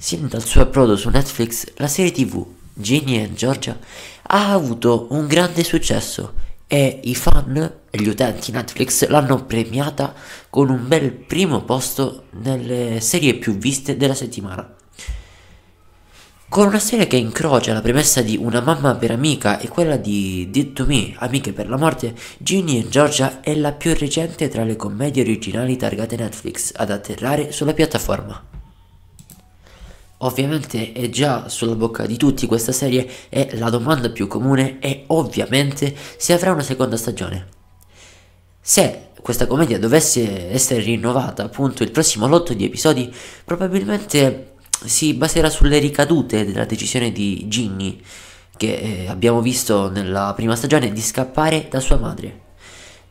Sin dal suo approdo su Netflix, la serie tv Ginny and Georgia ha avuto un grande successo e i fan e gli utenti Netflix l'hanno premiata con un bel primo posto nelle serie più viste della settimana. Con una serie che incrocia la premessa di Una mamma per amica e quella di Dead to Me, Amiche per la morte, Ginny and Georgia è la più recente tra le commedie originali targate Netflix ad atterrare sulla piattaforma. Ovviamente è già sulla bocca di tutti questa serie e la domanda più comune è ovviamente se avrà una seconda stagione. Se questa commedia dovesse essere rinnovata appunto il prossimo lotto di episodi probabilmente si baserà sulle ricadute della decisione di Ginny che eh, abbiamo visto nella prima stagione di scappare da sua madre,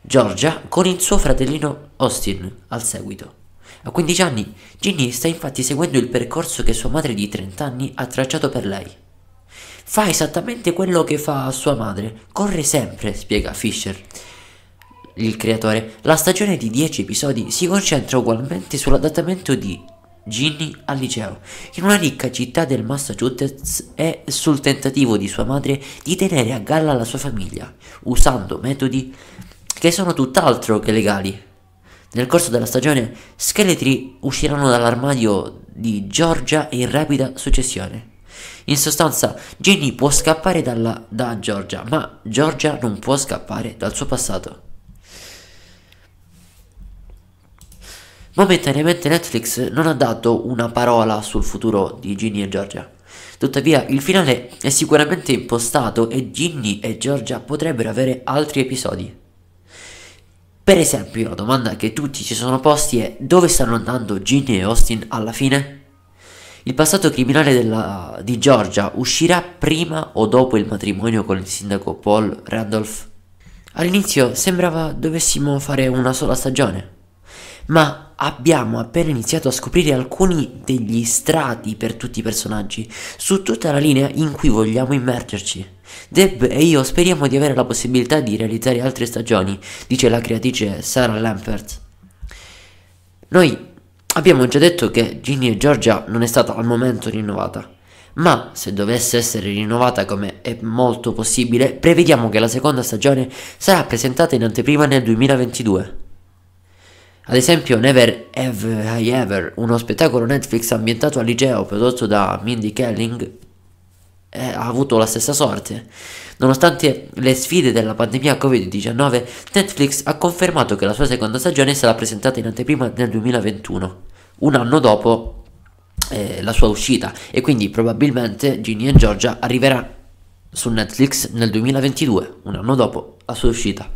Giorgia, con il suo fratellino Austin al seguito. A 15 anni, Ginny sta infatti seguendo il percorso che sua madre di 30 anni ha tracciato per lei. Fa esattamente quello che fa sua madre, corre sempre, spiega Fisher. Il creatore, la stagione di 10 episodi si concentra ugualmente sull'adattamento di Ginny al liceo, in una ricca città del Massachusetts e sul tentativo di sua madre di tenere a galla la sua famiglia, usando metodi che sono tutt'altro che legali. Nel corso della stagione, scheletri usciranno dall'armadio di Giorgia in rapida successione. In sostanza, Ginny può scappare dalla, da Giorgia, ma Giorgia non può scappare dal suo passato. Momentaneamente Netflix non ha dato una parola sul futuro di Ginny e Giorgia. Tuttavia, il finale è sicuramente impostato e Ginny e Giorgia potrebbero avere altri episodi. Per esempio, la domanda che tutti ci sono posti è dove stanno andando Ginny e Austin alla fine? Il passato criminale della, di Georgia uscirà prima o dopo il matrimonio con il sindaco Paul Randolph? All'inizio sembrava dovessimo fare una sola stagione, ma abbiamo appena iniziato a scoprire alcuni degli strati per tutti i personaggi, su tutta la linea in cui vogliamo immergerci. Deb e io speriamo di avere la possibilità di realizzare altre stagioni, dice la creatrice Sarah Lampert. Noi abbiamo già detto che Ginny e Georgia non è stata al momento rinnovata, ma se dovesse essere rinnovata come è molto possibile, prevediamo che la seconda stagione sarà presentata in anteprima nel 2022. Ad esempio Never Have I Ever, uno spettacolo Netflix ambientato al liceo prodotto da Mindy Kelling, eh, ha avuto la stessa sorte. Nonostante le sfide della pandemia Covid-19, Netflix ha confermato che la sua seconda stagione sarà presentata in anteprima nel 2021, un anno dopo eh, la sua uscita, e quindi probabilmente Ginny e Giorgia arriverà su Netflix nel 2022, un anno dopo la sua uscita.